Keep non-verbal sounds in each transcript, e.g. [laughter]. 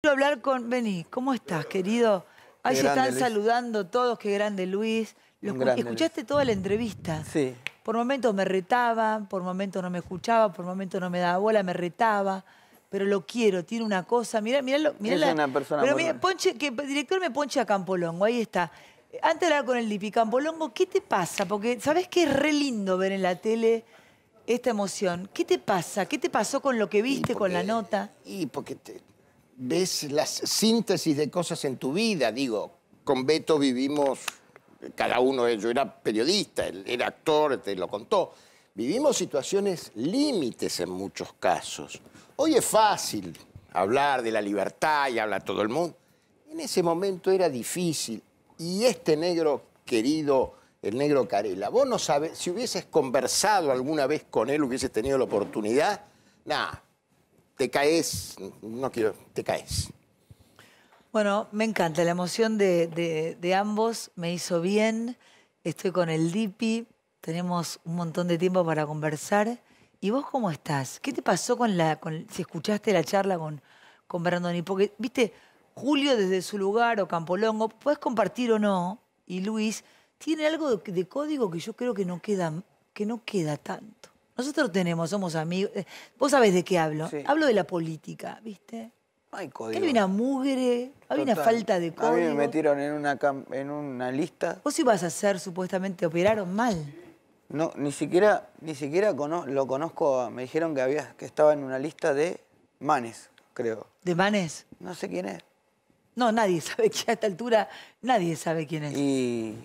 Quiero hablar con... Vení, ¿cómo estás, querido? Ahí se están saludando todos, qué grande Luis. ¿Escuchaste toda la entrevista? Sí. Por momentos me retaba, por momentos no me escuchaba, por momentos no me daba bola, me retaba. Pero lo quiero, tiene una cosa. Mirá, mirá, es una persona Pero mira, ponche, que director me ponche a Campolongo, ahí está. Antes de hablar con el Lipi, Campolongo, ¿qué te pasa? Porque sabes qué? es re lindo ver en la tele esta emoción. ¿Qué te pasa? ¿Qué te pasó con lo que viste, con la nota? Y porque te, ves las síntesis de cosas en tu vida. Digo, con Beto vivimos, cada uno de eh, ellos era periodista, era actor, te lo contó. Vivimos situaciones límites en muchos casos. Hoy es fácil hablar de la libertad y habla todo el mundo. En ese momento era difícil. Y este negro querido, el negro Carela, vos no sabes si hubieses conversado alguna vez con él, hubieses tenido la oportunidad, nada, te caes, no quiero, te caes. Bueno, me encanta la emoción de, ambos, me hizo bien, estoy con el DIPI, tenemos un montón de tiempo para conversar. ¿Y vos cómo estás? ¿Qué te pasó con la, si escuchaste la charla con, con Brandoni? Porque, viste, Julio desde su lugar o Campolongo, puedes compartir o no, y Luis, tiene algo de, código que yo creo que no que no queda tanto. Nosotros tenemos, somos amigos. Eh, vos sabés de qué hablo. Hablo de la política, ¿viste? No hay código. Hay una mugre, había una falta de código. A mí me metieron en una, en una lista. Vos ibas a ser, supuestamente, operaron mal. No, ni siquiera, ni siquiera lo conozco. me dijeron que, había, que estaba en una lista de manes, creo. ¿De manes? No sé quién es. No, nadie [laughs] sabe es a esta altura nadie sabe quién es. Y,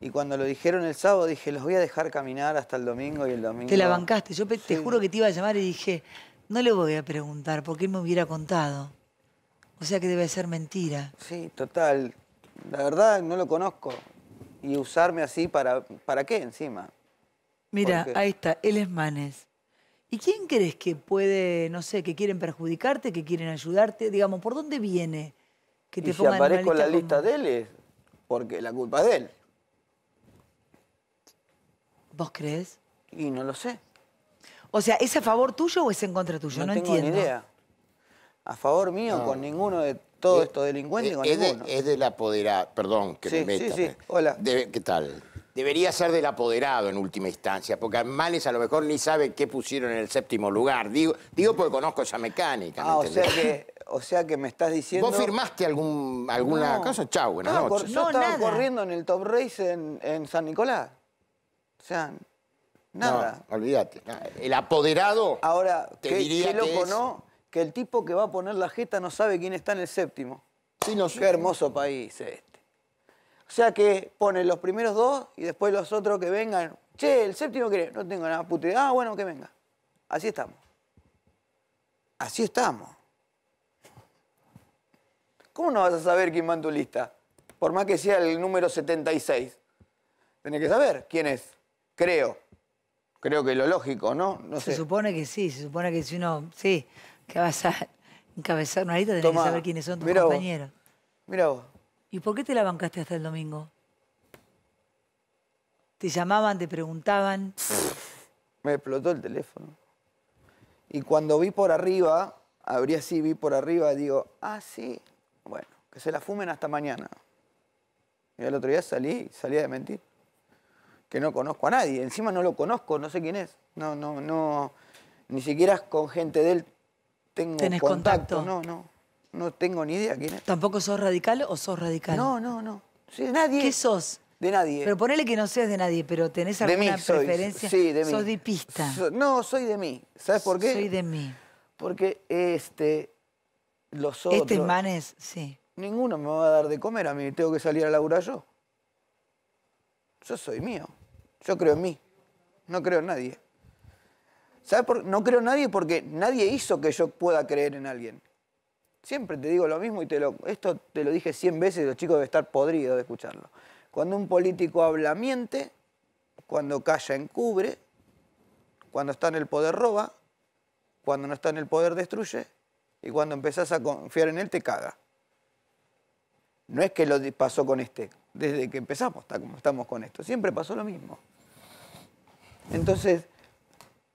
y cuando lo dijeron el sábado dije, los voy a dejar caminar hasta el domingo y el domingo... Te la bancaste. Yo te juro que te iba a llamar y dije, no le voy a preguntar porque él me hubiera contado. O sea que debe ser mentira. Sí, total. La verdad no lo conozco. Y usarme así para... ¿Para qué encima? Mira, ahí está. Él es Manes. ¿Y quién crees que puede, no sé, que quieren perjudicarte, que quieren ayudarte? Digamos, ¿por dónde viene que te y si aparezco en la lista, la lista de él es porque la culpa es de él. ¿Vos crees? Y no lo sé. O sea, ¿es a favor tuyo o es en contra tuyo? No, no tengo ni idea. A favor mío, con ninguno de todos eh, estos delincuentes, eh, es, con De, es del apoderado, perdón que me meta. Sí, sí, hola. ¿Qué tal? Debería ser del apoderado en última instancia, porque Manes a lo mejor ni sabe qué pusieron en el séptimo lugar. Digo, digo porque conozco esa mecánica. Ah, o sea que me estás diciendo... ¿Vos firmaste algún, alguna cosa? Chau, buenas no, noches. Yo estaba corriendo en el Top Race en San Nicolás. O sea, nada. olvídate. El apoderado. Ahora, qué, loco, ¿no? Que el tipo que va a poner la jeta no sabe quién está en el séptimo. Sí, no sé. Qué hermoso país este. O sea que ponen los primeros dos y después los otros que vengan. Che, el séptimo que no tengo nada puta Ah, bueno, que venga. Así estamos. Así estamos. ¿Cómo no vas a saber quién va en tu lista? Por más que sea el número 76. Tenés que saber quién es. Creo. Creo que lo lógico, ¿no? se supone que sí, se supone que si uno, sí, que vas a encabezar una lista, tenés que saber quiénes son tus compañeros. Mira vos. ¿Y por qué te la bancaste hasta el domingo? Te llamaban, te preguntaban. Me explotó el teléfono. Y cuando vi por arriba, abrí así, vi por arriba, digo, ah, sí, bueno, que se la fumen hasta mañana. Y el otro día salí, salía de mentir que no conozco a nadie. Encima no lo conozco, no sé quién es. No, no, no. Ni siquiera con gente de él tengo ¿Tenés contacto. No, no. No tengo ni idea quién es. ¿Tampoco sos radical o sos radical? No, no, no. Sí, de nadie. ¿Qué sos? De nadie. Pero ponele que no seas de nadie, pero tenés alguna mí preferencia. Sí, de mí. Sos dipista. no, soy de mí. ¿Sabes por qué? Soy de mí. Porque este. Los ¿Este otros. Este manes, sí. Ninguno me va a dar de comer a mí. Tengo que salir a laburar yo. Yo soy mío. Yo creo en mí, no creo en nadie. ¿Sabes por qué? No creo en nadie porque nadie hizo que yo pueda creer en alguien. Siempre te digo lo mismo y esto te lo dije 100 veces los chicos deben estar podridos de escucharlo. Cuando un político habla, miente. Cuando calla, encubre. Cuando está en el poder, roba. Cuando no está en el poder, destruye. Y cuando empezás a confiar en él, te caga. No es que lo pasó con este. Desde que empezamos, como estamos con esto. Siempre pasó lo mismo. Entonces,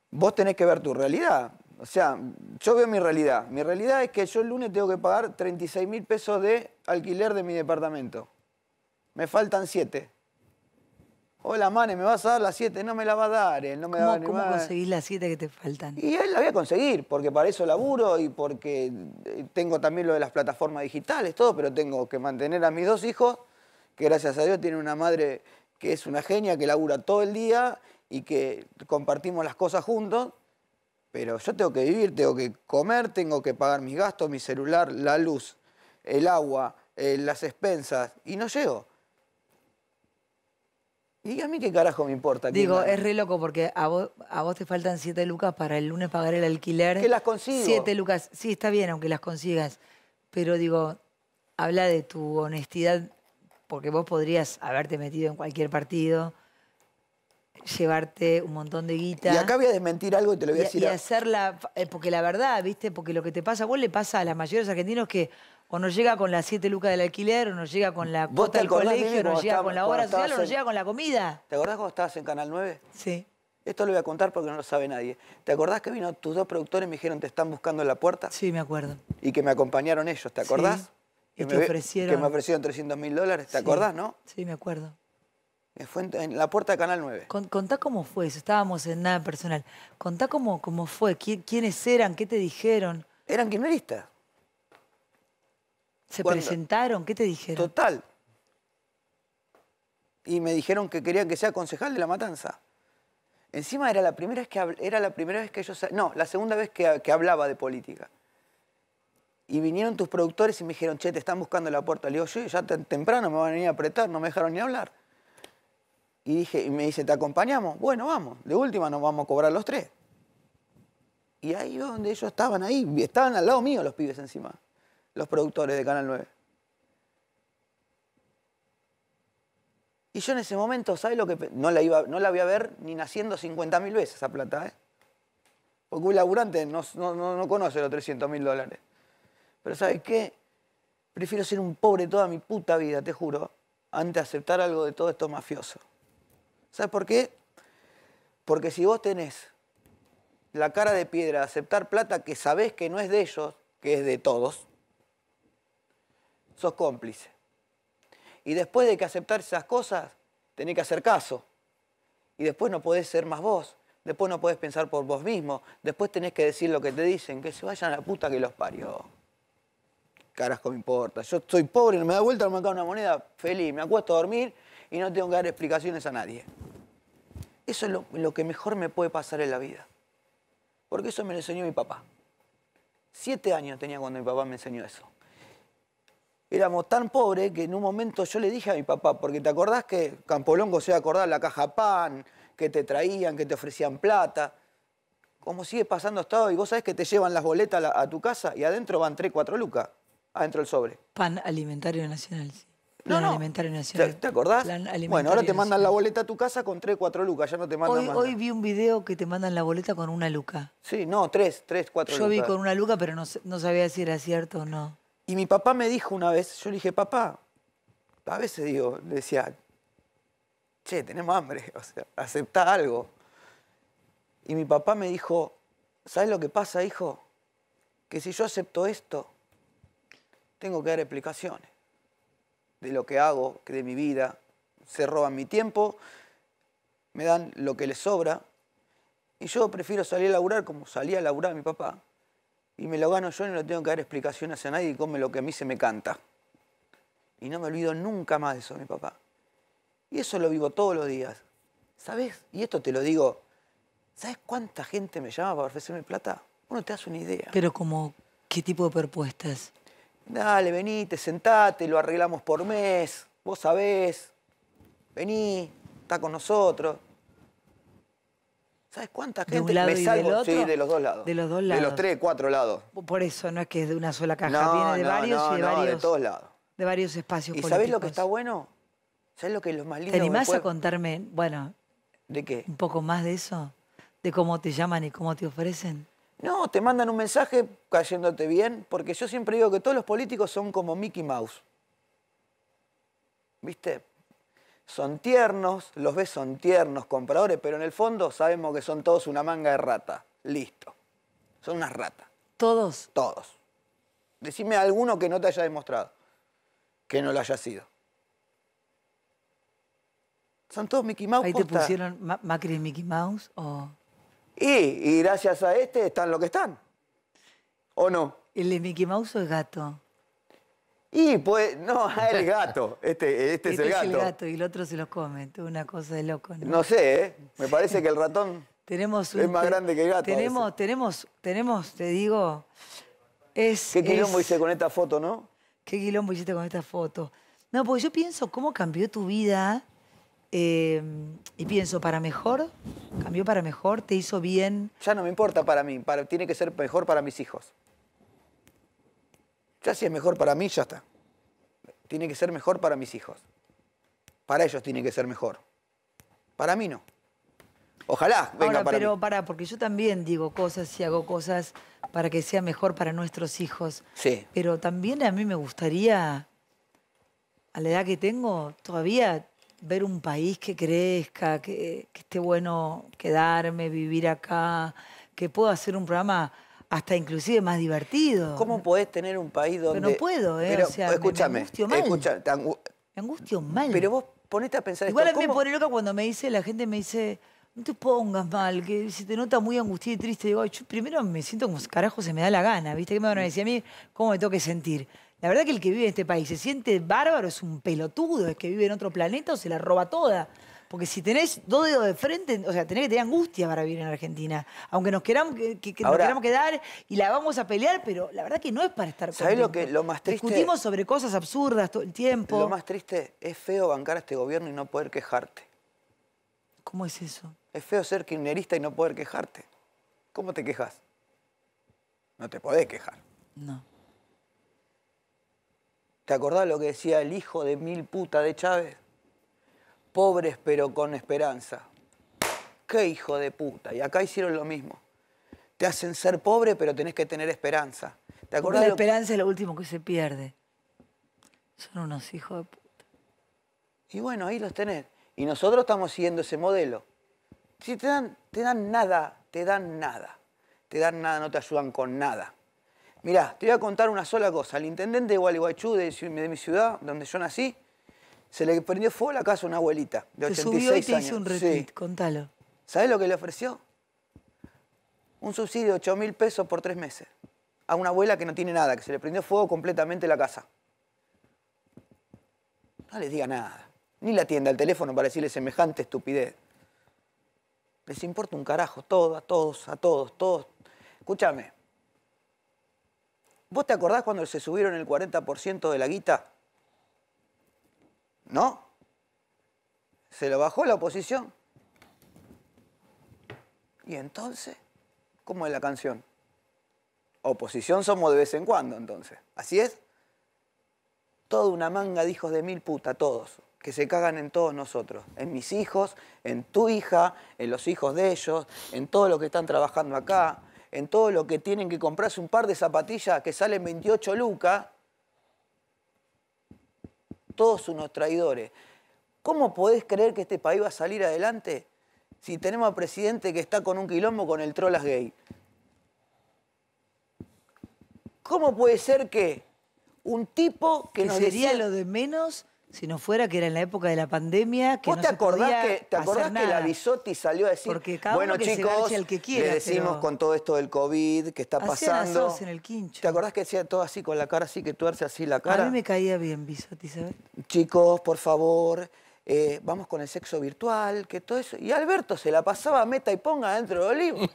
vos tenés que ver tu realidad. O sea, yo veo mi realidad. Mi realidad es que yo el lunes tengo que pagar 36 mil pesos de alquiler de mi departamento. Me faltan 7. Hola, Mane, ¿me vas a dar las siete? No me la va a dar, él no me ¿Cómo, va a ¿Cómo conseguís las siete que te faltan? Y él la voy a conseguir, porque para eso laburo y porque eh, tengo también lo de las plataformas digitales, todo, pero tengo que mantener a mis dos hijos, que gracias a Dios tienen una madre que es una genia, que labura todo el día y que compartimos las cosas juntos, pero yo tengo que vivir, tengo que comer, tengo que pagar mis gastos, mi celular, la luz, el agua, eh, las expensas, y no llego. Y a mí qué carajo me importa. Digo, es re loco porque a vos, te faltan siete lucas para el lunes pagar el alquiler. Que las consigo. Siete lucas, sí, está bien aunque las consigas, pero digo, habla de tu honestidad porque vos podrías haberte metido en cualquier partido llevarte un montón de guita. Y acá voy a desmentir algo y te lo voy a decir. Y, hacerla, eh, porque la verdad, ¿viste? Porque lo que te pasa, vos le pasa a las mayores argentinos que o nos llega con las siete lucas del alquiler, o nos llega con la cuota del colegio, o nos llega con la obra social, o llega con la comida. ¿Te acordás cuando estabas en Canal 9? Sí. Esto lo voy a contar porque no lo sabe nadie. ¿Te acordás que vino tus dos productores y me dijeron, te están buscando en la puerta? Sí, me acuerdo. Y que me acompañaron ellos, ¿te acordás? Y me, ofrecieron... Que me ofrecieron 300 mil dólares, ¿te acordás, no? Sí, me acuerdo. Eh, fue en, la puerta de Canal 9. contá cómo fue estábamos en nada personal. Contá cómo, cómo fue, quiénes eran, qué te dijeron. Eran kirchneristas. ¿Se presentaron? ¿Qué te dijeron? Total. Y me dijeron que querían que sea concejal de la matanza. Encima era la primera vez que, era la primera vez que yo... No, la segunda vez que, hablaba de política. Y vinieron tus productores y me dijeron, che, te están buscando la puerta. Le digo, ya temprano me van a venir a apretar, no me dejaron ni hablar. Y, dije, y me dice, ¿te acompañamos? Bueno, vamos, de última nos vamos a cobrar los tres. Y ahí donde ellos estaban, ahí, estaban al lado mío los pibes encima, los productores de Canal 9. Y yo en ese momento, ¿sabes lo que.? No la, iba, no la voy a ver ni naciendo 50.000 veces esa plata, ¿eh? Porque un laburante no, conoce los 300.000 dólares. Pero ¿sabes qué? Prefiero ser un pobre toda mi puta vida, te juro, antes de aceptar algo de todo esto mafioso. ¿Sabes por qué? Porque si vos tenés la cara de piedra de aceptar plata que sabés que no es de ellos, que es de todos, sos cómplice. Y después de que aceptar esas cosas, tenés que hacer caso. Y después no podés ser más vos. Después no podés pensar por vos mismo. Después tenés que decir lo que te dicen, que se vayan a la puta que los parió. caras me importa. Yo soy pobre, no me da vuelta, a me una moneda. Feliz, me acuesto a dormir y no tengo que dar explicaciones a nadie. Eso es lo, que mejor me puede pasar en la vida. Porque eso me lo enseñó mi papá. Siete años tenía cuando mi papá me enseñó eso. Éramos tan pobres que en un momento yo le dije a mi papá, porque te acordás que Campolongo se va a acordar la caja pan, que te traían, que te ofrecían plata. Como sigue pasando hasta Y vos sabés que te llevan las boletas a, tu casa y adentro van tres, cuatro lucas, adentro el sobre. Pan Alimentario Nacional, sí no, no. ¿Te acordás? bueno, ahora te mandan la boleta a tu casa con 3, 4 lucas, ya no te mandan hoy, Hoy vi un video que te mandan la boleta con una luca. Sí, no, 3, 3, 4 lucas. Yo vi con una luca, pero no, no sabía si era cierto o no. Y mi papá me dijo una vez, yo le dije, papá, a veces digo, le decía, che, tenemos hambre, [laughs] o sea, aceptá algo. Y mi papá me dijo, ¿sabes lo que pasa, hijo? Que si yo acepto esto, tengo que dar explicaciones de lo que hago, de mi vida, se roban mi tiempo, me dan lo que les sobra, y yo prefiero salir a laburar como salía a laburar mi papá, y me lo gano yo y no tengo que dar explicaciones a nadie y come lo que a mí se me canta. Y no me olvido nunca más de eso, mi papá. Y eso lo vivo todos los días. ¿Sabes? Y esto te lo digo, ¿sabes cuánta gente me llama para ofrecerme plata? Uno te hace una idea. Pero como, ¿qué tipo de propuestas? Dale, venite, sentate, lo arreglamos por mes, vos sabés, vení, está con nosotros. ¿Sabes cuánta gente de me Sí, de los dos lados. De los dos lados. De los tres, cuatro lados. Por eso no es que es de una sola caja, viene de varios y de varios. de varios espacios ¿Y sabés lo que está bueno? ¿Sabés lo que es lo más lindo? ¿Te animás a contarme, bueno, ¿de qué? Un poco más de eso, de cómo te llaman y cómo te ofrecen. No, te mandan un mensaje cayéndote bien, porque yo siempre digo que todos los políticos son como Mickey Mouse. ¿Viste? Son tiernos, los ves son tiernos, compradores, pero en el fondo sabemos que son todos una manga de rata. Listo. Son unas ratas. ¿Todos? Todos. Decime alguno que no te haya demostrado que no lo haya sido. Son todos Mickey Mouse. Ahí te pusieron Macri y Mickey Mouse o... Y, gracias a este están lo que están. ¿O no? ¿El de Mickey Mouse es gato? Y pues, no, [laughs] el gato. Este, este, este es el gato. Es el gato y el otro se los come. una cosa de loco, ¿no? sé, ¿eh? Me parece que el ratón [laughs] tenemos es más grande que el gato. Tenemos, tenemos, tenemos, te digo. Es, ¿Qué quilombo hice con esta foto, no? ¿Qué quilombo hiciste con esta foto? No, porque yo pienso cómo cambió tu vida Em, y pienso, ¿para mejor? ¿Cambió para mejor? ¿Te hizo bien? Ya no me importa para mí, para, tiene que ser mejor para mis hijos. Ya si es mejor para mí, ya está. Tiene que ser mejor para mis hijos. Para ellos tiene que ser mejor. Para mí no. Ojalá venga Ahora, pero para, porque yo también digo cosas y hago cosas para que sea mejor para nuestros hijos. Sí. Pero también a mí me gustaría, a la edad que tengo, todavía ver un país que crezca, que, esté bueno quedarme, vivir acá, que pueda hacer un programa hasta inclusive más divertido. ¿Cómo podés tener un país donde... Pero no puedo, ¿eh? escúchame, angustio mal. Pero vos ponete a pensar Igual a mí me pone loca cuando me dice, la gente me dice, no te pongas mal, que si te nota muy angustia y triste. Digo, yo primero me siento como carajo se me da la gana, ¿viste? ¿Qué me van a decir a mí? ¿Cómo me tengo que sentir? La verdad que el que vive en este país se siente bárbaro, es un pelotudo, es que vive en otro planeta o se la roba toda. Porque si tenés dos dedos de frente, o sea, tenés que tener angustia para vivir en Argentina. Aunque nos queramos, que, nos queramos quedar y la vamos a pelear, pero la verdad que no es para estar ¿Sabés lo que lo más triste? Discutimos sobre cosas absurdas todo el tiempo. Lo más triste es feo bancar a este gobierno y no poder quejarte. ¿Cómo es eso? Es feo ser kirchnerista y no poder quejarte. ¿Cómo te quejas? No te podés quejar. No. ¿Te acordás lo que decía el hijo de mil puta de Chávez? Pobres pero con esperanza. ¡Qué hijo de puta! Y acá hicieron lo mismo. Te hacen ser pobre pero tenés que tener esperanza. ¿Te acordás? la esperanza es lo último que se pierde. Son unos hijos de puta. Y bueno, ahí los tenés. Y nosotros estamos siguiendo ese modelo. Si te dan, te dan nada, te dan nada. Te dan nada, no te ayudan con nada. Mirá, te voy a contar una sola cosa. Al intendente de Gualeguaychú, de, mi ciudad, donde yo nací, se le prendió fuego la casa a una abuelita de 86 subió y te hizo un retweet, contalo. ¿Sabés lo que le ofreció? Un subsidio de 8 mil pesos por tres meses a una abuela que no tiene nada, que se le prendió fuego completamente la casa. No les diga nada. Ni la tienda, el teléfono para decirle semejante estupidez. Les importa un carajo, todo, a todos, a todos, todos. Escúchame, ¿Vos te acordás cuando se subieron el 40% de la guita? ¿No? Se lo bajó la oposición. ¿Y entonces? ¿Cómo es la canción? Oposición somos de vez en cuando, entonces. ¿Así es? Toda una manga de hijos de mil puta, todos, que se cagan en todos nosotros, en mis hijos, en tu hija, en los hijos de ellos, en todos los que están trabajando acá, en todo lo que tienen que comprarse un par de zapatillas que salen 28 lucas, todos unos traidores. ¿Cómo podés creer que este país va a salir adelante si tenemos al presidente que está con un quilombo con el trolas gay? ¿Cómo puede ser que un tipo que, sería lo de menos si no fuera que era en la época de la pandemia que ¿Vos te acordás que te acordás que la Bisotti salió a decir bueno chicos que le decimos con todo esto del covid que está pasando en el quincho. te acordás que decía todo así con la cara así que tuerce así la cara a mí me caía bien Bisotti sabes chicos por favor eh, vamos con el sexo virtual que todo eso y Alberto se la pasaba meta y ponga dentro del olivo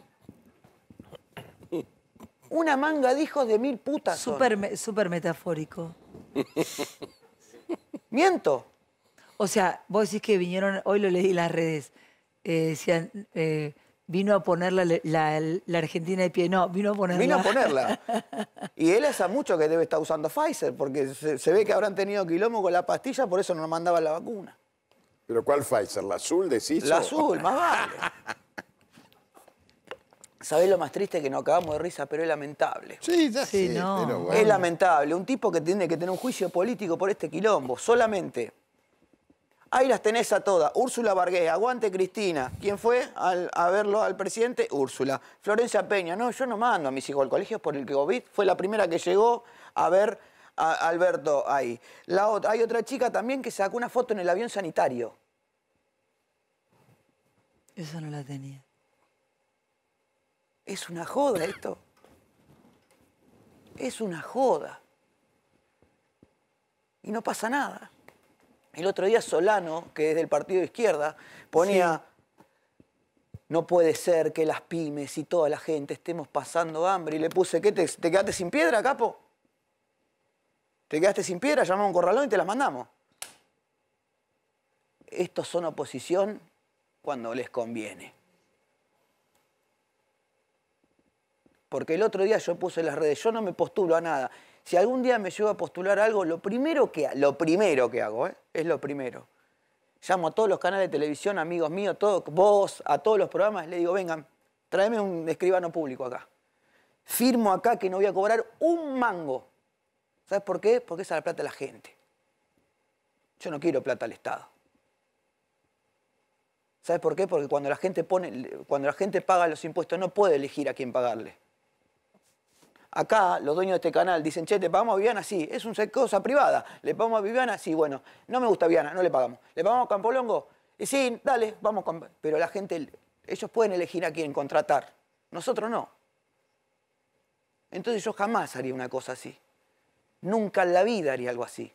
una manga de hijos de mil putas super, super metafórico Miento. O sea, vos decís que vinieron, hoy lo leí en las redes, eh, decían, eh, vino a poner la, Argentina de pie. No, vino a ponerla. Vino a ponerla. [laughs] Y él hace mucho que debe estar usando Pfizer, porque se, ve que habrán tenido quilombo con la pastilla, por eso no mandaban la vacuna. ¿Pero cuál Pfizer? ¿La azul decís? La azul, más vale. [laughs] ¿Sabés lo más triste? Que nos acabamos de risa, pero es lamentable. Sí, sí, Es lamentable. Un tipo que tiene que tener un juicio político por este quilombo. Solamente. Ahí las tenés a todas. Úrsula Vargas. aguante Cristina. ¿Quién fue a verlo al presidente? Úrsula. Florencia Peña, no, yo no mando a mis hijos al colegio por el que COVID. Fue la primera que llegó a ver a Alberto ahí. hay otra chica también que sacó una foto en el avión sanitario. Eso no la tenía. Es una joda esto. Es una joda. Y no pasa nada. El otro día Solano, que es del partido de izquierda, ponía, no puede ser que las pymes y toda la gente estemos pasando hambre. Y le puse, ¿qué? ¿Te, te quedaste sin piedra, capo? ¿Te quedaste sin piedra? Llamamos a un corralón y te las mandamos. Estos son oposición cuando les conviene. porque el otro día yo puse las redes, yo no me postulo a nada. Si algún día me llevo a postular algo, lo primero que, lo primero que hago, ¿eh? es lo primero. Llamo a todos los canales de televisión, amigos míos, vos, a todos los programas, le digo, vengan, tráeme un escribano público acá. Firmo acá que no voy a cobrar un mango. ¿Sabes por qué? Porque esa es la plata de la gente. Yo no quiero plata al Estado. ¿Sabes por qué? Porque cuando la gente pone, cuando la gente paga los impuestos no puede elegir a quién pagarle acá los dueños de este canal dicen, che, te pagamos a Viviana, sí, es una cosa privada, le pagamos a Viviana, sí, bueno, no me gusta Viviana, no le pagamos. ¿Le pagamos a Campolongo? Y sí, dale, vamos con... Pero la gente, ellos pueden elegir a quién contratar, nosotros no. Entonces yo jamás haría una cosa así. Nunca en la vida haría algo así.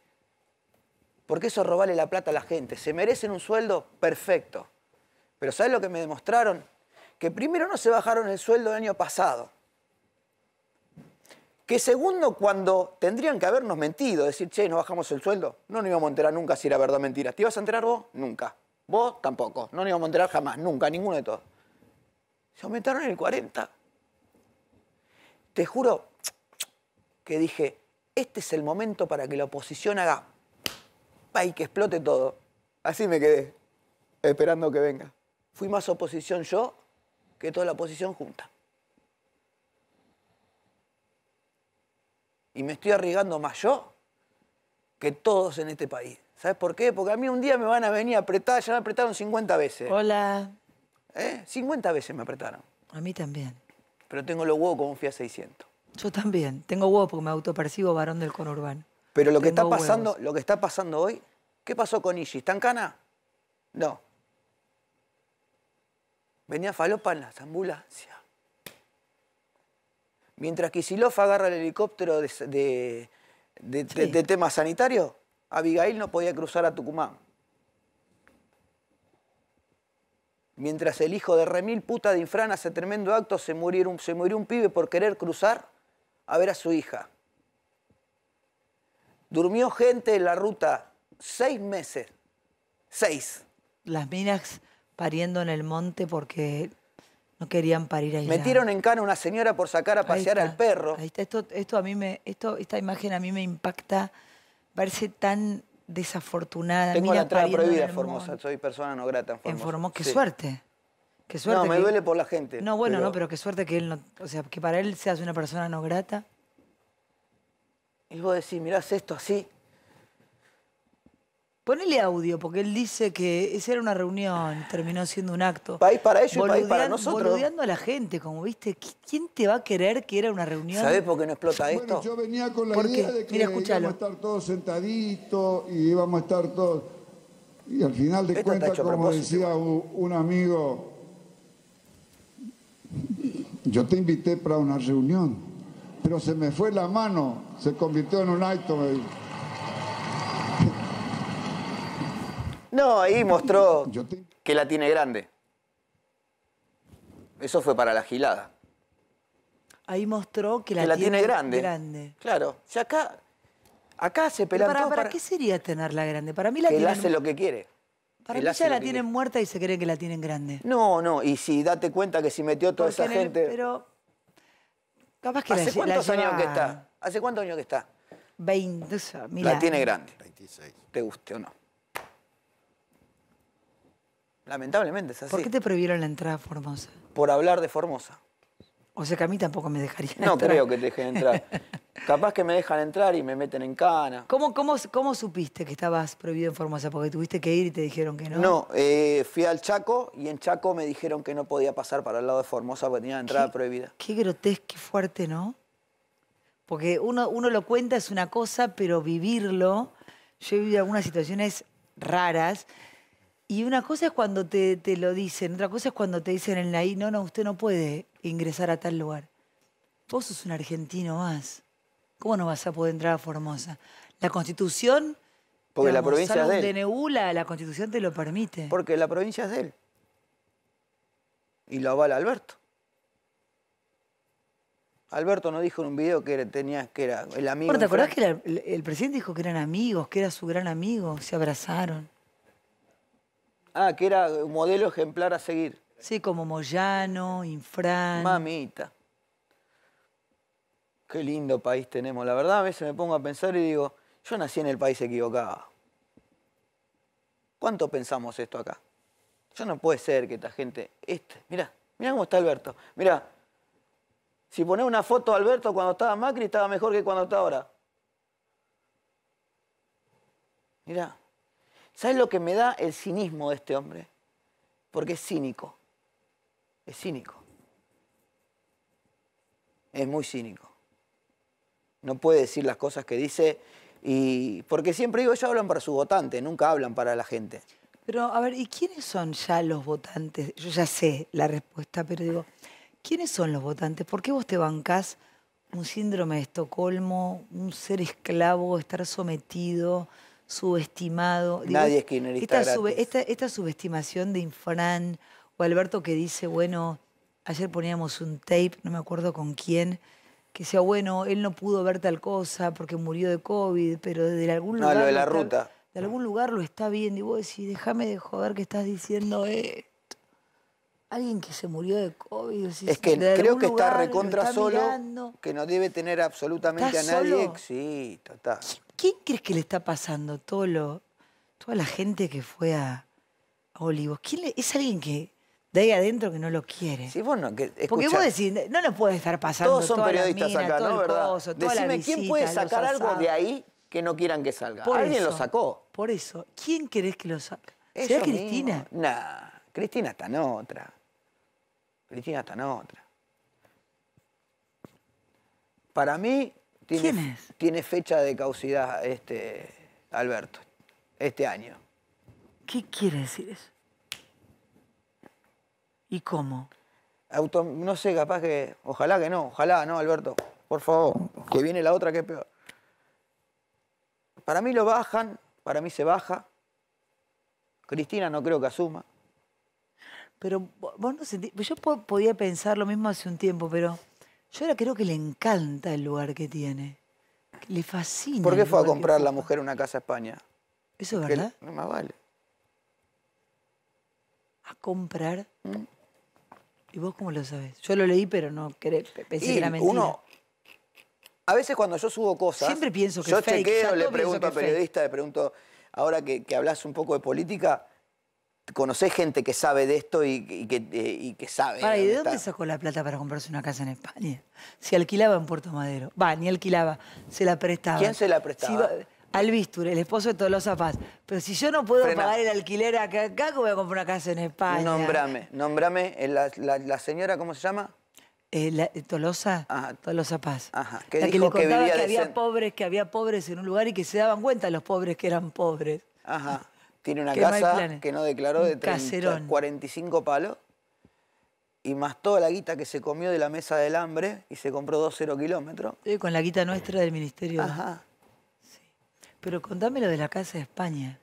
Porque eso es robarle la plata a la gente. Se merecen un sueldo perfecto. Pero ¿sabes lo que me demostraron? Que primero no se bajaron el sueldo el año pasado que segundo, cuando tendrían que habernos mentido, decir, che, nos bajamos el sueldo, no nos íbamos a enterar nunca si era verdad o mentira. ¿Te ibas a enterar vos? Nunca. Vos tampoco. No nos íbamos a enterar jamás, nunca, ninguno de todos. Se aumentaron el 40. Te juro que dije, este es el momento para que la oposición haga y que explote todo. Así me quedé, esperando que venga. Fui más oposición yo que toda la oposición junta. Y me estoy arriesgando más yo que todos en este país. ¿Sabes por qué? Porque a mí un día me van a venir a apretar, ya me apretaron 50 veces. Hola. 50 ¿Eh? veces me apretaron. A mí también. Pero tengo los huevos como un Fiat 600. Yo también. Tengo huevos porque me autopercibo varón del conurbano. Pero lo que, está pasando, lo que está pasando hoy, ¿qué pasó con Ishi? ¿Está en cana? No. Venía falopa en las ambulancias. Mientras Kisilov agarra el helicóptero de, de, tema sanitario, Abigail no podía cruzar a Tucumán. Mientras el hijo de Remil, puta de infrana hace tremendo acto, se murió, se murió un pibe por querer cruzar a ver a su hija. Durmió gente en la ruta seis meses. Seis. Las minas pariendo en el monte porque no querían parir ahí. Metieron en cana una señora por sacar a pasear al perro. Ahí está. Esto, esto a mí me, esto, esta imagen a mí me impacta. Parece tan desafortunada. Tengo la entrada prohibida Formosa. Soy persona no grata en Formosa. Qué suerte. Qué suerte. No, me duele por la gente. No, bueno, pero... no, pero qué suerte que él no... O sea, que para él seas una persona no grata. Y vos decís, mirás esto así, Ponele audio, porque él dice que esa era una reunión, terminó siendo un acto. País para ellos y país para nosotros. Boludeando a la gente, como viste, ¿quién te va a querer que era una reunión? ¿Sabés por qué no explota bueno, yo venía con la idea de que íbamos a estar todos sentaditos y íbamos a estar todos... Y al final de cuentas, como decía un amigo, yo te invité para una reunión, pero se me fue la mano, se convirtió en un acto, me dijo. No, ahí mostró que la tiene grande. Eso fue para la gilada. Ahí mostró que la, tiene, grande. Claro. Y acá, acá se pelan para, para, para, qué sería tenerla grande? Para mí la que hace lo que quiere. Para mí ya la tienen muerta y se creen que la tienen grande. No, no. Y si date cuenta que si metió toda esa gente... pero capaz que ¿Hace la, cuántos años que está? ¿Hace cuántos años que está? 20, mira. La tiene grande. 26. Te guste o no. Lamentablemente es así. ¿Por qué te prohibieron la entrada a Formosa? Por hablar de Formosa. O sea que a mí tampoco me dejarían entrar. No creo que te dejen entrar. Capaz que me dejan entrar y me meten en cana. ¿Cómo, cómo, supiste que estabas prohibido en Formosa? ¿Porque tuviste que ir y te dijeron que no? No, eh, fui al Chaco y en Chaco me dijeron que no podía pasar para el lado de Formosa porque tenía entrada prohibida. Qué grotesco, qué fuerte, ¿no? Porque uno, uno lo cuenta es una cosa, pero vivirlo... Yo he vivido algunas situaciones raras y una cosa es cuando te, lo dicen, otra cosa es cuando te dicen en la I, no, no, usted no puede ingresar a tal lugar. Vos sos un argentino más. ¿Cómo no vas a poder entrar a Formosa? La constitución... Porque la provincia es de él. la, constitución te lo permite. Porque la provincia es de él. Y lo avala Alberto. Alberto no dijo en un video que era, que era el amigo. ¿Te acordás que el, presidente dijo que eran amigos, que era su gran amigo? Se abrazaron. Ah, que era un modelo ejemplar a seguir. Sí, como Moyano, Infran. Mamita. Qué lindo país tenemos. La verdad, a veces me pongo a pensar y digo, yo nací en el país equivocado. ¿Cuánto pensamos esto acá? Yo no puede ser que esta gente... Este, mirá, mirá cómo está Alberto. Mirá, si ponés una foto de Alberto cuando estaba Macri, estaba mejor que cuando está ahora. Mirá. ¿Sabes lo que me da el cinismo de este hombre? Porque es cínico. Es cínico. Es muy cínico. No puede decir las cosas que dice y porque siempre digo, ellos hablan para sus votantes, nunca hablan para la gente. Pero, a ver, ¿y quiénes son ya los votantes? Yo ya sé la respuesta, pero digo, ¿quiénes son los votantes? ¿Por qué vos te bancás un síndrome de Estocolmo, un ser esclavo, estar sometido? subestimado. Nadie es esta, esta, subestimación de Infran o Alberto que dice, bueno, ayer poníamos un tape, no me acuerdo con quién, que decía, bueno, él no pudo ver tal cosa porque murió de COVID, pero desde algún ah, lugar... lo de algún lugar lo está viendo y vos decís, déjame de joder que estás diciendo esto. Alguien que se murió de COVID. es que creo que está recontra solo, que no debe tener absolutamente a nadie. Sí, total. ¿Quién crees que le está pasando todo lo, toda la gente que fue a, Olivos? ¿Quién es alguien que de ahí adentro que no lo quiere? Sí, bueno, que, escucha, Porque vos decís, no nos puede estar pasando. Todos son periodistas acá, ¿no? ¿verdad? ¿quién puede sacar algo de ahí que no quieran que salga? Por alguien lo sacó. Por eso, ¿quién crees que lo saca? ¿Será Cristina? No, nah, Cristina está en otra. Cristina está en otra. Para mí, tiene, ¿Quién es? Tiene fecha de causidad, este, Alberto, este año. ¿Qué quiere decir eso? ¿Y cómo? no sé, capaz que... Ojalá que no, ojalá, no, Alberto. Por favor, que viene la otra que es peor. Para mí lo bajan, para mí se baja. Cristina no creo que asuma. Pero vos no sentís... Yo podía pensar lo mismo hace un tiempo, pero... Yo ahora creo que le encanta el lugar que tiene. le fascina. ¿Por qué fue a comprar la mujer una casa a España? Eso es verdad. No más vale. A comprar. Mm. ¿Y vos cómo lo sabes? Yo lo leí, pero no quería pensé que era mentira. Uno, a veces cuando yo subo cosas. Siempre pienso que Yo fake, chequeo, le pregunto a periodista, le pregunto. Ahora que hablas un poco de política, conocés gente que sabe de esto y, eh, que, sabe. Para, ¿y de dónde sacó la plata para comprarse una casa en España? Se alquilaba en Puerto Madero. Va, ni alquilaba, se la prestaba. ¿Quién se la prestaba? Albistur, el esposo de Tolosa Paz. Pero si yo no puedo pagar el alquiler acá, ¿cómo voy a comprar una casa en España? Nómbrame, nombrame. Eh, la, señora, ¿cómo se llama? Eh, la, Tolosa, Tolosa Paz. Ajá. Que la que le contaba que, había pobres, que había pobres en un lugar y que se daban cuenta los pobres que eran pobres. Ajá. Tiene una casa que no declaró de 30, 45 palos y más toda la guita que se comió de la mesa del hambre y se compró 2-0 kilómetros. Eh, con la guita nuestra del ministerio. Ajá. Sí. Pero contame lo de la Casa de España.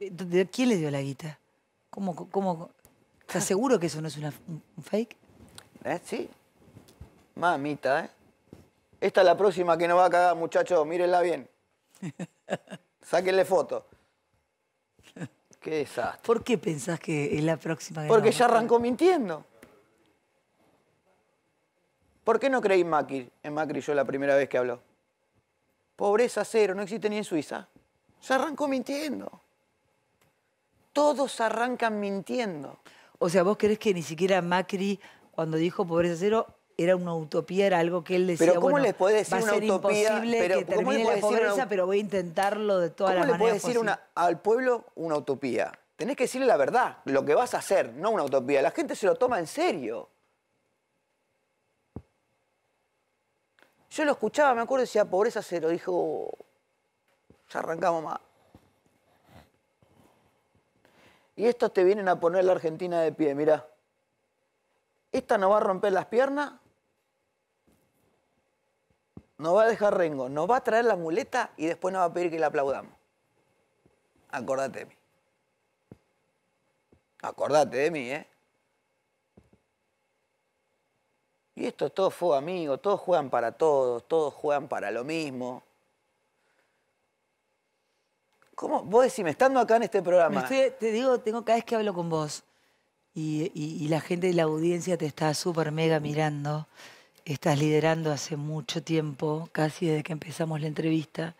Eh, ¿De quién le dio la guita? ¿Cómo, cómo, estás [laughs] seguro que eso no es un fake? ¿Eh? Sí. Mamita, ¿eh? Esta es la próxima que nos va a cagar, muchachos. Mírenla bien. [laughs] Sáquenle foto. [laughs] Qué desastre. ¿Por qué pensás que es la próxima? Porque ya arrancó mintiendo. ¿Por qué no creí en Macri, en Macri yo la primera vez que habló? Pobreza cero, no existe ni en Suiza. Ya arrancó mintiendo. Todos arrancan mintiendo. O sea, vos querés que ni siquiera Macri, cuando dijo pobreza cero, era una utopía, era algo que él decía, pero ¿cómo le puede decir una utopía, imposible pero, que termine la pobreza, pero voy a intentarlo de todas las maneras ¿Cómo le puede decir una, al pueblo una utopía? Tenés que decirle la verdad, lo que vas a hacer, no una utopía. La gente se lo toma en serio. Yo lo escuchaba, me acuerdo, decía, pobreza cero. Dijo, oh, ya arrancamos más. Y estos te vienen a poner la Argentina de pie, mirá. Esta no va a romper las piernas nos va a dejar rengo, nos va a traer la muleta y después nos va a pedir que le aplaudamos. Acordate de mí. Acordate de mí, ¿eh? Y esto es todo fuego amigo, todos juegan para todos, todos juegan para lo mismo. ¿Cómo? Vos me estando acá en este programa. te digo, tengo cada vez que hablo con vos y, y la gente de la audiencia te está súper mega mirando estás liderando hace mucho tiempo, casi desde que empezamos la entrevista.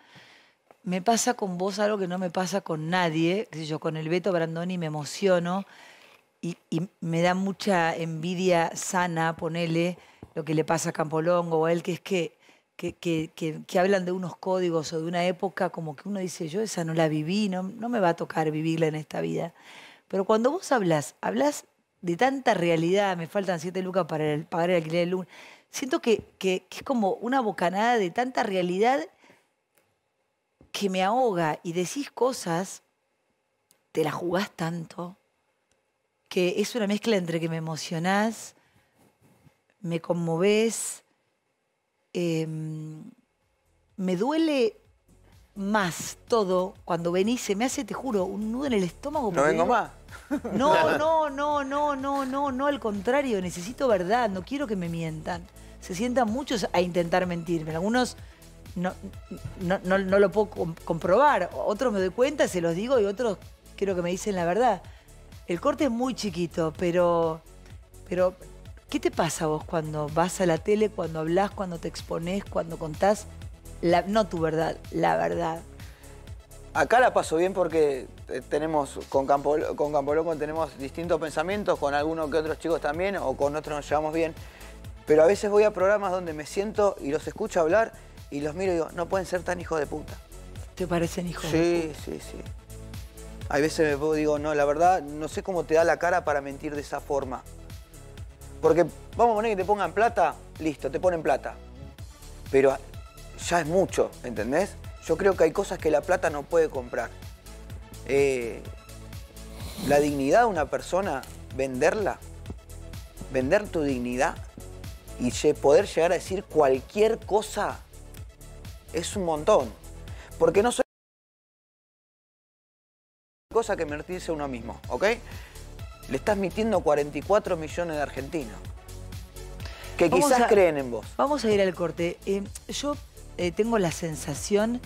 Me pasa con vos algo que no me pasa con nadie. Yo con el Beto Brandoni me emociono y, me da mucha envidia sana, ponele, lo que le pasa a Campolongo o a él, que es que que, hablan de unos códigos o de una época como que uno dice, yo esa no la viví, no, me va a tocar vivirla en esta vida. Pero cuando vos hablas, hablas de tanta realidad, me faltan siete lucas para pagar el alquiler de luna siento que, es como una bocanada de tanta realidad que me ahoga y decís cosas, te la jugás tanto, que es una mezcla entre que me emocionás, me conmovés, em, me duele más todo cuando venís, se me hace, te juro, un nudo en el estómago. No vengo más. No, no, no, no, no, no, no, al contrario, necesito verdad, no quiero que me mientan se sientan muchos a intentar mentirme. Algunos no, lo puedo comprobar, otros me doy cuenta, se los digo y otros quiero que me dicen la verdad. El corte es muy chiquito, pero, pero ¿qué te pasa vos cuando vas a la tele, cuando hablas, cuando te expones, cuando contás, no tu verdad, la verdad? Acá la paso bien porque eh, tenemos con, Campo, con Campoloco tenemos distintos pensamientos, con algunos que otros chicos también, o con otros nos llevamos bien. Pero a veces voy a programas donde me siento y los escucho hablar y los miro y digo, no pueden ser tan hijos de puta. ¿Te parecen hijos de puta? Sí, sí, sí. Hay veces me digo, no, la verdad, no sé cómo te da la cara para mentir de esa forma. Porque vamos a poner que te pongan plata, listo, te ponen plata. Pero ya es mucho, ¿entendés? Yo creo que hay cosas que la plata no puede comprar. Eh, la dignidad de una persona, venderla, vender tu dignidad y poder llegar a decir cualquier cosa es un montón. Porque no soy cosa que mentirse uno mismo, ¿ok? Le estás mintiendo 44 millones de argentinos que quizás creen en vos. Vamos a ir al corte. Eh, yo eh, tengo la sensación,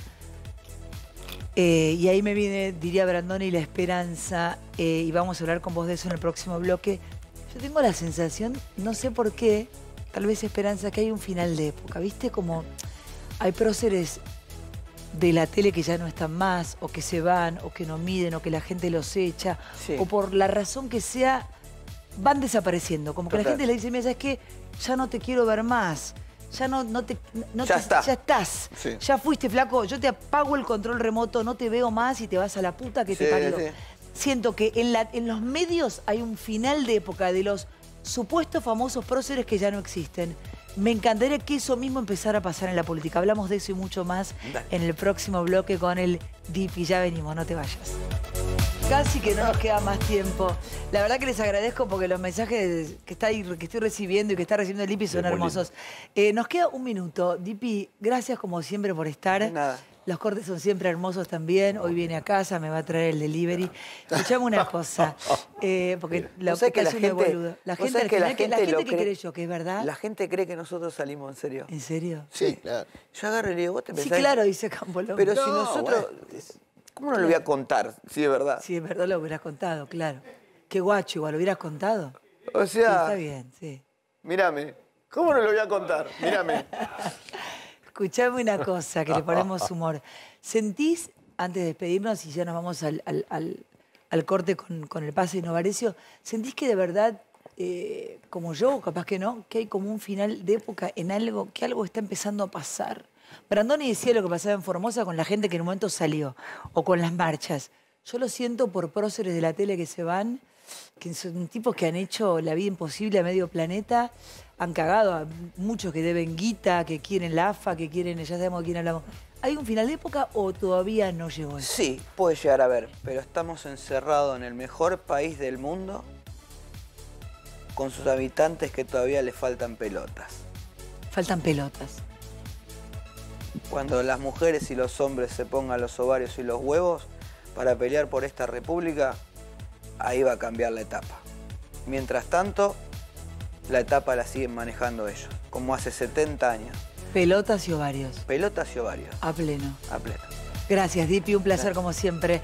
eh, y ahí me viene, diría Brandoni, la esperanza, y vamos a hablar con vos de eso en el próximo bloque. Yo tengo la sensación, no sé por qué, tal vez esperanza, que hay un final de época, ¿viste? Como hay próceres de la tele que ya no están más, o que se van, o que no miden, o que la gente los echa, o por la razón que sea, van desapareciendo. Como que la gente le dice, mira, es que ya no te quiero ver más. Ya no, no te. ya, estás. Ya fuiste flaco. Yo te apago el control remoto, no te veo más y te vas a la puta que te parió. Siento que en los medios hay un final de época de los supuestos famosos próceres que ya no existen. Me encantaría que eso mismo empezara a pasar en la política. Hablamos de eso y mucho más en el próximo bloque con el DIPI. Ya venimos, no te vayas. Casi que no nos queda más tiempo. La verdad que les agradezco porque los mensajes que, estoy recibiendo y que está recibiendo el DIPI son hermosos. Eh, nos queda un minuto. DIPI, gracias como siempre por estar. nada. Los cortes son siempre hermosos también. Hoy viene a casa, me va a traer el delivery. Escuchame una cosa, porque la, que la gente, boludo. La gente, que, la gente, la gente que cree, yo, que es verdad. La gente cree que nosotros salimos en serio. ¿En serio? Sí, claro. Yo agarro y le digo, vos te pensás... Sí, claro, dice Campolón. Pero si nosotros... ¿Cómo no lo voy a contar, Sí, es verdad? Si es verdad lo hubieras contado, claro. Qué guacho, igual, ¿lo hubieras contado? O sea... está bien, sí. Mírame. ¿Cómo no lo voy a contar? Mírame. [laughs] Escuchame una cosa, que le ponemos humor. ¿Sentís, antes de despedirnos y ya nos vamos al, al, corte con, el pase de Novarecio, ¿sentís que de verdad, eh, como yo, capaz que no, que hay como un final de época en algo, que algo está empezando a pasar? Brandoni decía lo que pasaba en Formosa con la gente que en un momento salió, o con las marchas. Yo lo siento por próceres de la tele que se van, que son tipos que han hecho la vida imposible a medio planeta, han cagado a muchos que deben guita, que quieren la AFA, que quieren, ya sabemos de quién hablamos. ¿Hay un final de época o todavía no llegó eso? Sí, puede llegar a ver, pero estamos encerrados en el mejor país del mundo con sus habitantes que todavía le faltan pelotas. Faltan pelotas. Cuando las mujeres y los hombres se pongan los ovarios y los huevos para pelear por esta república, ahí va a cambiar la etapa. Mientras tanto, la etapa la siguen manejando ellos, como hace 70 años. Pelotas y ovarios. Pelotas y ovarios. A pleno. A pleno. Gracias, Dipi. Un placer como siempre